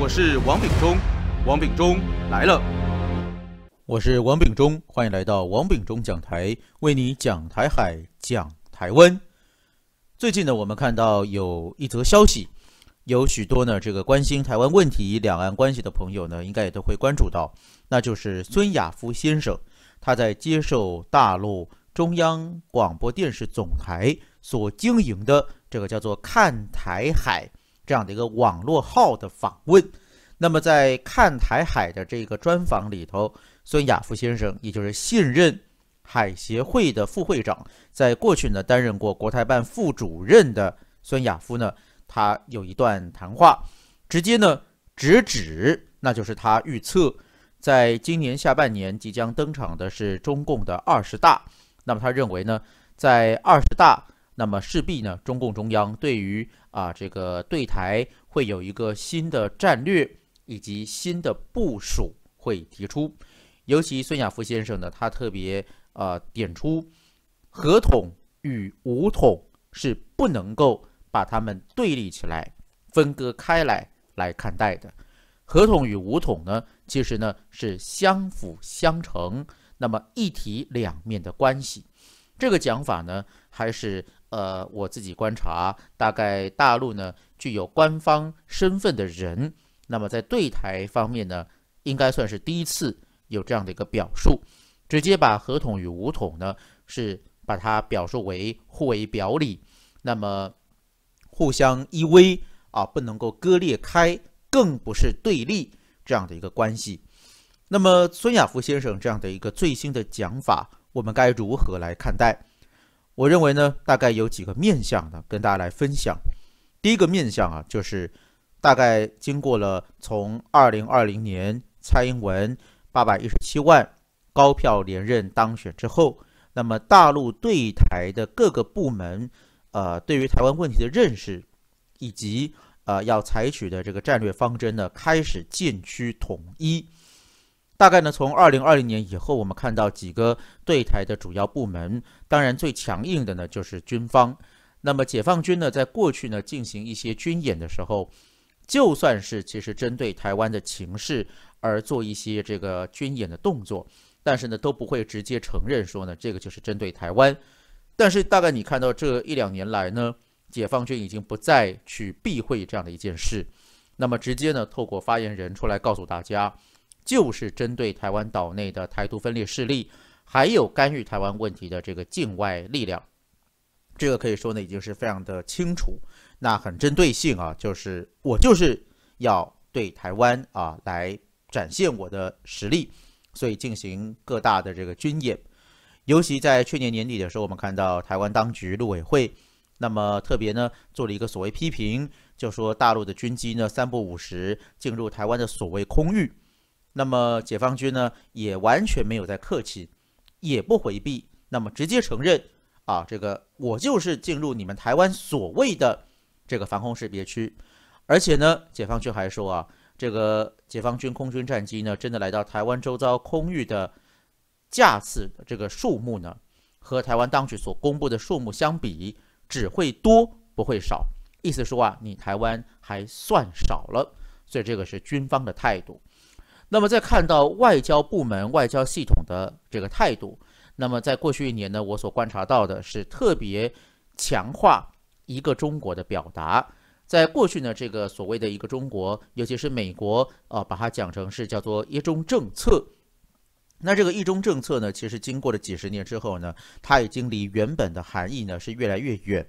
我是王炳忠，王炳忠来了。我是王炳忠，欢迎来到王炳忠讲台，为你讲台海，讲台湾。最近呢，我们看到有一则消息，有许多呢这个关心台湾问题、两岸关系的朋友呢，应该也都会关注到，那就是孙亚夫先生，他在接受大陆中央广播电视总台所经营的这个叫做《看台海》。这样的一个网络号的访问，那么在看台海的这个专访里头，孙亚夫先生，也就是信任海协会的副会长，在过去呢担任过国台办副主任的孙亚夫呢，他有一段谈话，直接呢直指，那就是他预测，在今年下半年即将登场的是中共的二十大，那么他认为呢，在二十大，那么势必呢，中共中央对于啊，这个对台会有一个新的战略以及新的部署会提出。尤其孙亚夫先生呢，他特别呃点出，合统与武统是不能够把他们对立起来、分割开来来看待的。合统与武统呢，其实呢是相辅相成，那么一体两面的关系。这个讲法呢，还是。呃，我自己观察，大概大陆呢具有官方身份的人，那么在对台方面呢，应该算是第一次有这样的一个表述，直接把“合同与“武统”呢是把它表述为互为表里，那么互相依偎啊，不能够割裂开，更不是对立这样的一个关系。那么孙亚夫先生这样的一个最新的讲法，我们该如何来看待？我认为呢，大概有几个面向呢，跟大家来分享。第一个面向啊，就是大概经过了从二零二零年蔡英文八百一十七万高票连任当选之后，那么大陆对台的各个部门，呃，对于台湾问题的认识，以及呃要采取的这个战略方针呢，开始渐趋统一。大概呢，从二零二零年以后，我们看到几个对台的主要部门，当然最强硬的呢就是军方。那么解放军呢，在过去呢进行一些军演的时候，就算是其实针对台湾的情势而做一些这个军演的动作，但是呢都不会直接承认说呢这个就是针对台湾。但是大概你看到这一两年来呢，解放军已经不再去避讳这样的一件事，那么直接呢透过发言人出来告诉大家。就是针对台湾岛内的台独分裂势力，还有干预台湾问题的这个境外力量，这个可以说呢已经是非常的清楚，那很针对性啊，就是我就是要对台湾啊来展现我的实力，所以进行各大的这个军演，尤其在去年年底的时候，我们看到台湾当局陆委会，那么特别呢做了一个所谓批评，就说大陆的军机呢三不五十进入台湾的所谓空域。那么解放军呢，也完全没有在客气，也不回避，那么直接承认啊，这个我就是进入你们台湾所谓的这个防空识别区，而且呢，解放军还说啊，这个解放军空军战机呢，真的来到台湾周遭空域的架次的这个数目呢，和台湾当局所公布的数目相比，只会多不会少。意思说啊，你台湾还算少了，所以这个是军方的态度。那么，再看到外交部门、外交系统的这个态度，那么在过去一年呢，我所观察到的是特别强化“一个中国”的表达。在过去呢，这个所谓的一个中国，尤其是美国，啊，把它讲成是叫做“一中政策”。那这个“一中政策”呢，其实经过了几十年之后呢，它已经离原本的含义呢是越来越远。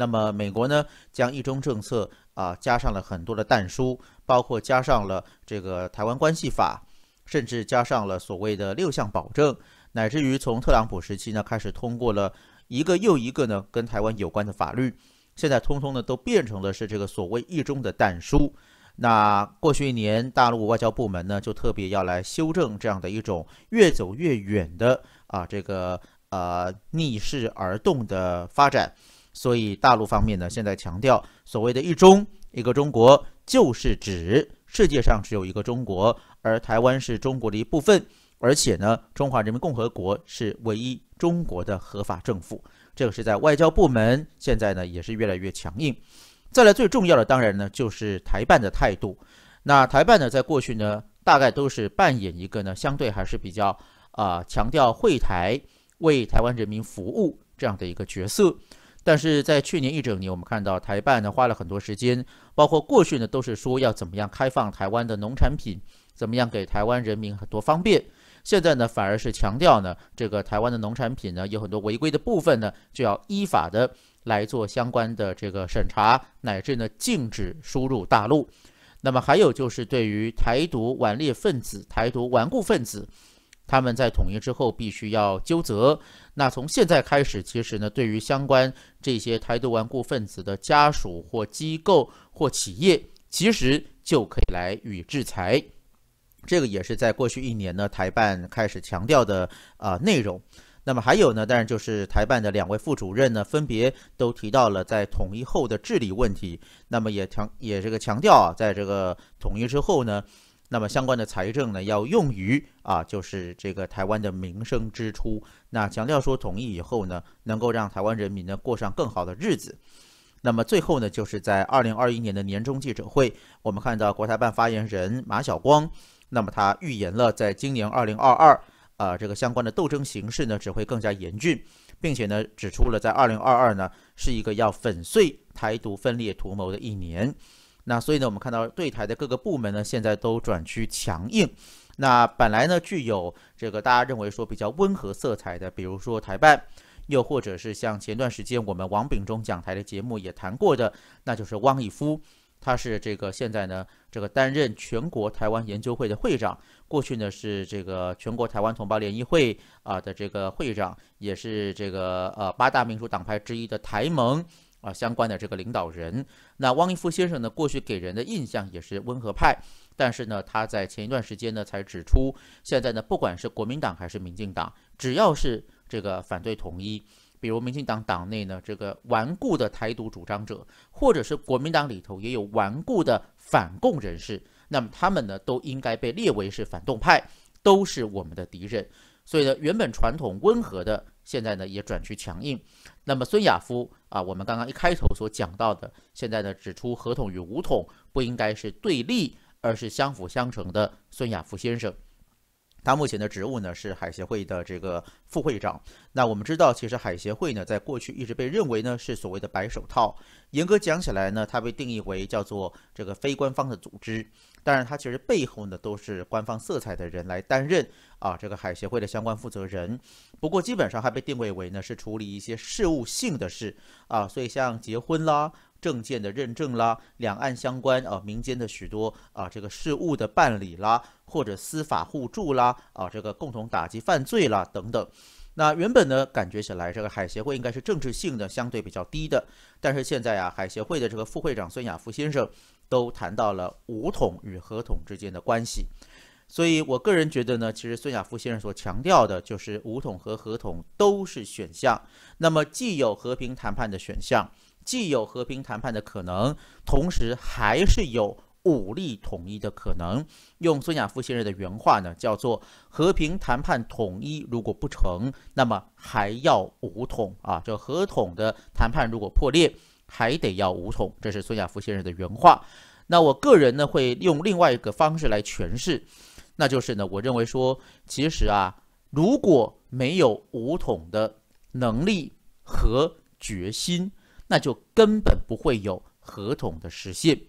那么，美国呢，将“一中”政策啊加上了很多的弹书，包括加上了这个《台湾关系法》，甚至加上了所谓的“六项保证”，乃至于从特朗普时期呢开始，通过了一个又一个呢跟台湾有关的法律，现在通通呢都变成了是这个所谓“一中”的弹书。那过去一年，大陆外交部门呢就特别要来修正这样的一种越走越远的啊这个呃逆势而动的发展。所以大陆方面呢，现在强调所谓的一中一个中国，就是指世界上只有一个中国，而台湾是中国的一部分，而且呢，中华人民共和国是唯一中国的合法政府。这个是在外交部门现在呢也是越来越强硬。再来最重要的当然呢就是台办的态度。那台办呢，在过去呢，大概都是扮演一个呢相对还是比较啊强调会台为台湾人民服务这样的一个角色。但是在去年一整年，我们看到台办呢花了很多时间，包括过去呢都是说要怎么样开放台湾的农产品，怎么样给台湾人民很多方便。现在呢反而是强调呢，这个台湾的农产品呢有很多违规的部分呢，就要依法的来做相关的这个审查，乃至呢禁止输入大陆。那么还有就是对于台独顽劣分子、台独顽固分子。他们在统一之后必须要纠责。那从现在开始，其实呢，对于相关这些台独顽固分子的家属或机构或企业，其实就可以来予以制裁。这个也是在过去一年呢，台办开始强调的啊内容。那么还有呢，当然就是台办的两位副主任呢，分别都提到了在统一后的治理问题。那么也强也这个强调啊，在这个统一之后呢。那么相关的财政呢，要用于啊，就是这个台湾的民生支出。那强调说，统一以后呢，能够让台湾人民呢过上更好的日子。那么最后呢，就是在二零二一年的年终记者会，我们看到国台办发言人马晓光，那么他预言了，在今年二零二二，啊，这个相关的斗争形势呢只会更加严峻，并且呢指出了，在二零二二呢是一个要粉碎台独分裂图谋的一年。那所以呢，我们看到对台的各个部门呢，现在都转趋强硬。那本来呢，具有这个大家认为说比较温和色彩的，比如说台办，又或者是像前段时间我们王炳忠讲台的节目也谈过的，那就是汪毅夫，他是这个现在呢，这个担任全国台湾研究会的会长，过去呢是这个全国台湾同胞联谊会啊的这个会长，也是这个呃八大民主党派之一的台盟。啊，相关的这个领导人，那汪一夫先生呢，过去给人的印象也是温和派，但是呢，他在前一段时间呢，才指出，现在呢，不管是国民党还是民进党，只要是这个反对统一，比如民进党党内呢这个顽固的台独主张者，或者是国民党里头也有顽固的反共人士，那么他们呢，都应该被列为是反动派，都是我们的敌人，所以呢，原本传统温和的，现在呢也转去强硬。那么孙亚夫啊，我们刚刚一开头所讲到的，现在呢指出，合同与武统不应该是对立，而是相辅相成的。孙亚夫先生，他目前的职务呢是海协会的这个副会长。那我们知道，其实海协会呢，在过去一直被认为呢是所谓的“白手套”，严格讲起来呢，它被定义为叫做这个非官方的组织。当然，它其实背后呢都是官方色彩的人来担任啊，这个海协会的相关负责人。不过基本上还被定位为呢是处理一些事务性的事啊，所以像结婚啦、证件的认证啦、两岸相关啊民间的许多啊这个事务的办理啦，或者司法互助啦啊这个共同打击犯罪啦等等。那原本呢，感觉起来这个海协会应该是政治性的相对比较低的，但是现在啊，海协会的这个副会长孙亚夫先生都谈到了武统与合统之间的关系，所以我个人觉得呢，其实孙亚夫先生所强调的就是武统和合统都是选项，那么既有和平谈判的选项，既有和平谈判的可能，同时还是有。武力统一的可能，用孙亚夫先生的原话呢，叫做“和平谈判统一，如果不成，那么还要武统啊！这合同的谈判如果破裂，还得要武统。”这是孙亚夫先生的原话。那我个人呢，会用另外一个方式来诠释，那就是呢，我认为说，其实啊，如果没有武统的能力和决心，那就根本不会有合同的实现。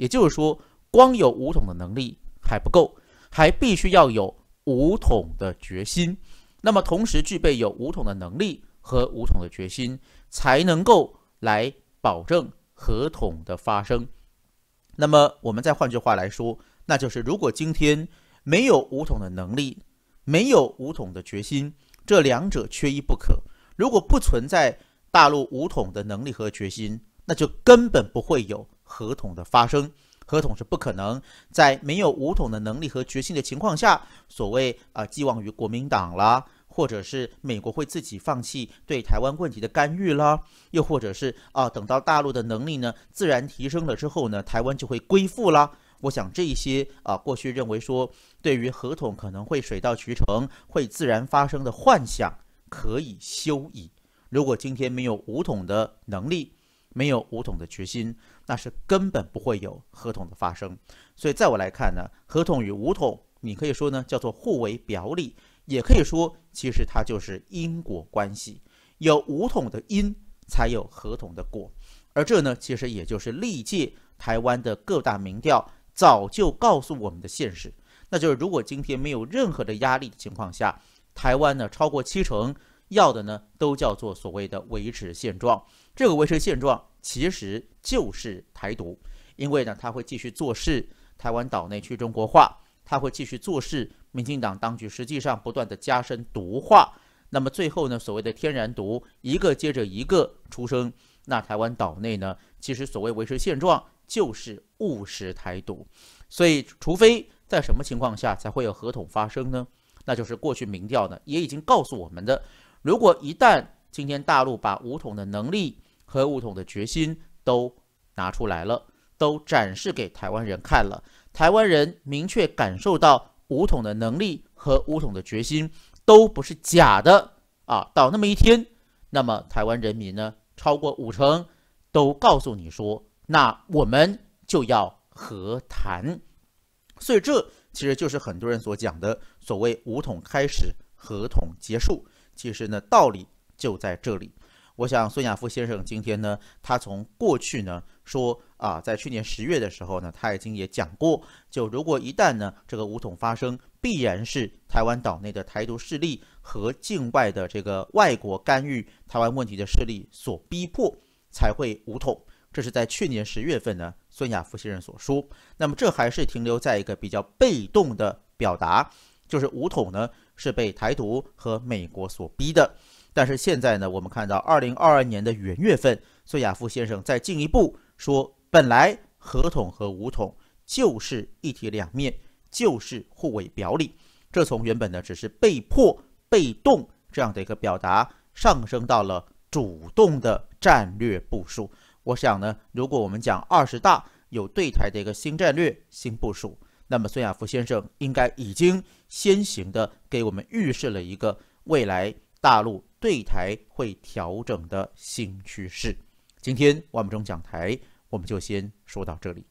也就是说，光有五统的能力还不够，还必须要有五统的决心。那么，同时具备有五统的能力和五统的决心，才能够来保证合统的发生。那么，我们再换句话来说，那就是如果今天没有五统的能力，没有五统的决心，这两者缺一不可。如果不存在大陆五统的能力和决心，那就根本不会有。合同的发生，合同是不可能在没有武统的能力和决心的情况下，所谓啊寄望于国民党啦，或者是美国会自己放弃对台湾问题的干预啦，又或者是啊等到大陆的能力呢自然提升了之后呢，台湾就会归附啦。我想这一些啊过去认为说对于合同可能会水到渠成，会自然发生的幻想，可以休矣。如果今天没有武统的能力，没有武统的决心。那是根本不会有合同的发生，所以在我来看呢，合同与无统，你可以说呢叫做互为表里，也可以说其实它就是因果关系，有无统的因，才有合同的果，而这呢其实也就是历届台湾的各大民调早就告诉我们的现实，那就是如果今天没有任何的压力情况下，台湾呢超过七成。要的呢，都叫做所谓的维持现状。这个维持现状，其实就是台独，因为呢，他会继续做事，台湾岛内去中国化，他会继续做事，民进党当局实际上不断的加深毒化，那么最后呢，所谓的天然毒一个接着一个出生。那台湾岛内呢，其实所谓维持现状，就是务实台独。所以，除非在什么情况下才会有合同发生呢？那就是过去民调呢，也已经告诉我们的。如果一旦今天大陆把武统的能力和武统的决心都拿出来了，都展示给台湾人看了，台湾人明确感受到武统的能力和武统的决心都不是假的啊！到那么一天，那么台湾人民呢，超过五成都告诉你说：“那我们就要和谈。”所以这其实就是很多人所讲的所谓“武统开始，合同结束”。其实呢，道理就在这里。我想孙亚夫先生今天呢，他从过去呢说啊，在去年十月的时候呢，他已经也讲过，就如果一旦呢这个武统发生，必然是台湾岛内的台独势力和境外的这个外国干预台湾问题的势力所逼迫才会武统。这是在去年十月份呢孙亚夫先生所说。那么这还是停留在一个比较被动的表达，就是武统呢。是被台独和美国所逼的，但是现在呢，我们看到二零二二年的元月份，孙亚夫先生再进一步说，本来合统和武统就是一体两面，就是互为表里。这从原本呢只是被迫、被动这样的一个表达，上升到了主动的战略部署。我想呢，如果我们讲二十大有对台的一个新战略、新部署。那么孙亚夫先生应该已经先行的给我们预示了一个未来大陆对台会调整的新趋势。今天万步中讲台我们就先说到这里。